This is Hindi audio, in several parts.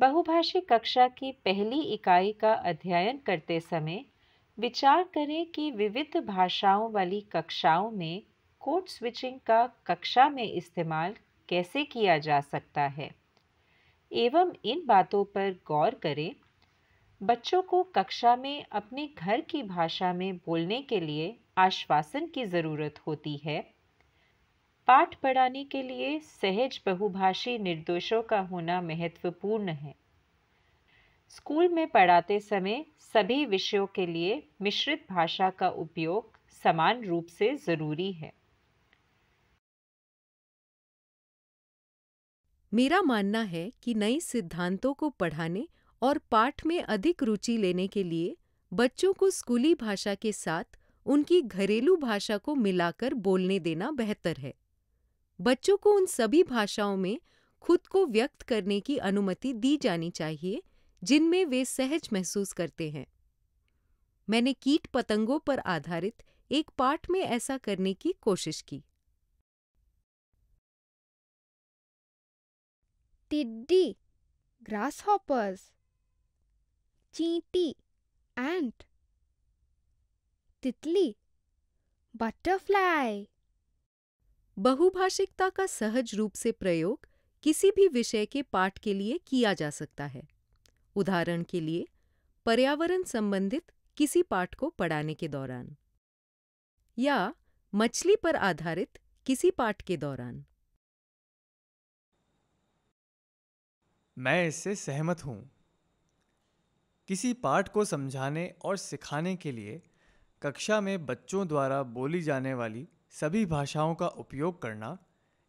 बहुभाषी कक्षा की पहली इकाई का अध्ययन करते समय विचार करें कि विविध भाषाओं वाली कक्षाओं में कोड स्विचिंग का कक्षा में इस्तेमाल कैसे किया जा सकता है एवं इन बातों पर गौर करें बच्चों को कक्षा में अपने घर की भाषा में बोलने के लिए आश्वासन की ज़रूरत होती है पाठ पढ़ाने के लिए सहज बहुभाषी निर्देशों का होना महत्वपूर्ण है स्कूल में पढ़ाते समय सभी विषयों के लिए मिश्रित भाषा का उपयोग समान रूप से ज़रूरी है मेरा मानना है कि नए सिद्धांतों को पढ़ाने और पाठ में अधिक रुचि लेने के लिए बच्चों को स्कूली भाषा के साथ उनकी घरेलू भाषा को मिलाकर बोलने देना बेहतर है बच्चों को उन सभी भाषाओं में खुद को व्यक्त करने की अनुमति दी जानी चाहिए जिनमें वे सहज महसूस करते हैं मैंने कीट पतंगों पर आधारित एक पाठ में ऐसा करने की कोशिश की टिड्डी हॉपर्स चींटी एंड तितली बटरफ्लाई बहुभाषिकता का सहज रूप से प्रयोग किसी भी विषय के पाठ के लिए किया जा सकता है उदाहरण के लिए पर्यावरण संबंधित किसी पाठ को पढ़ाने के दौरान या मछली पर आधारित किसी पाठ के दौरान मैं इससे सहमत हूं किसी पाठ को समझाने और सिखाने के लिए कक्षा में बच्चों द्वारा बोली जाने वाली सभी भाषाओं का उपयोग करना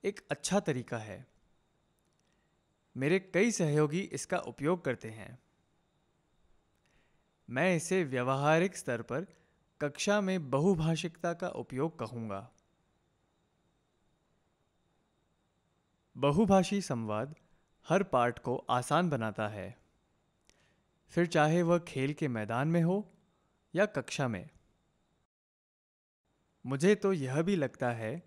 एक अच्छा तरीका है मेरे कई सहयोगी इसका उपयोग करते हैं मैं इसे व्यवहारिक स्तर पर कक्षा में बहुभाषिकता का उपयोग कहूँगा बहुभाषी संवाद हर पाठ को आसान बनाता है फिर चाहे वह खेल के मैदान में हो या कक्षा में मुझे तो यह भी लगता है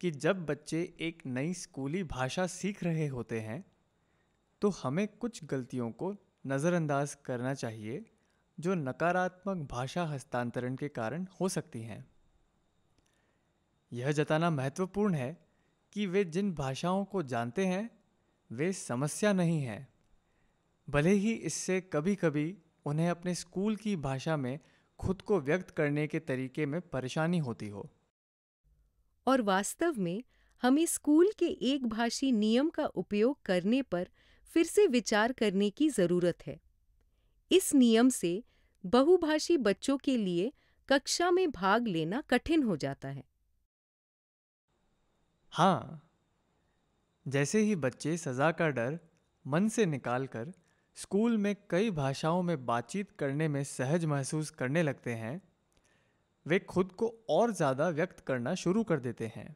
कि जब बच्चे एक नई स्कूली भाषा सीख रहे होते हैं तो हमें कुछ गलतियों को नज़रअंदाज करना चाहिए जो नकारात्मक भाषा हस्तांतरण के कारण हो सकती हैं यह जताना महत्वपूर्ण है कि वे जिन भाषाओं को जानते हैं वे समस्या नहीं हैं भले ही इससे कभी कभी उन्हें अपने स्कूल की भाषा में खुद को व्यक्त करने के तरीके में परेशानी होती हो और वास्तव में हमें स्कूल के एक भाषी नियम का उपयोग करने पर फिर से विचार करने की ज़रूरत है इस नियम से बहुभाषी बच्चों के लिए कक्षा में भाग लेना कठिन हो जाता है हाँ जैसे ही बच्चे सज़ा का डर मन से निकालकर स्कूल में कई भाषाओं में बातचीत करने में सहज महसूस करने लगते हैं वे खुद को और ज़्यादा व्यक्त करना शुरू कर देते हैं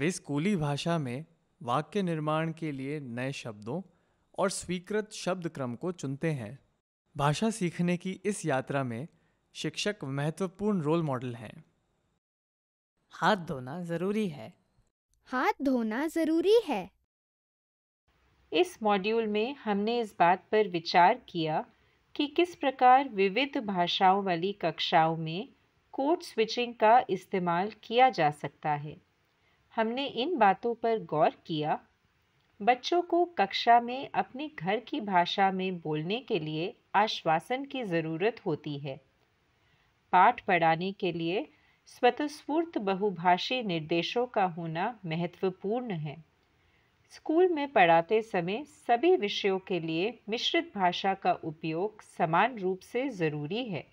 वे स्कूली भाषा में वाक्य निर्माण के लिए नए शब्दों और स्वीकृत शब्द क्रम को चुनते हैं भाषा सीखने की इस यात्रा में शिक्षक महत्वपूर्ण रोल मॉडल हैं हाथ धोना ज़रूरी है हाथ धोना ज़रूरी है इस मॉड्यूल में हमने इस बात पर विचार किया कि किस प्रकार विविध भाषाओं वाली कक्षाओं में कोड स्विचिंग का इस्तेमाल किया जा सकता है हमने इन बातों पर गौर किया बच्चों को कक्षा में अपने घर की भाषा में बोलने के लिए आश्वासन की ज़रूरत होती है पाठ पढ़ाने के लिए स्वतस्फूर्त बहुभाषी निर्देशों का होना महत्वपूर्ण है स्कूल में पढ़ाते समय सभी विषयों के लिए मिश्रित भाषा का उपयोग समान रूप से ज़रूरी है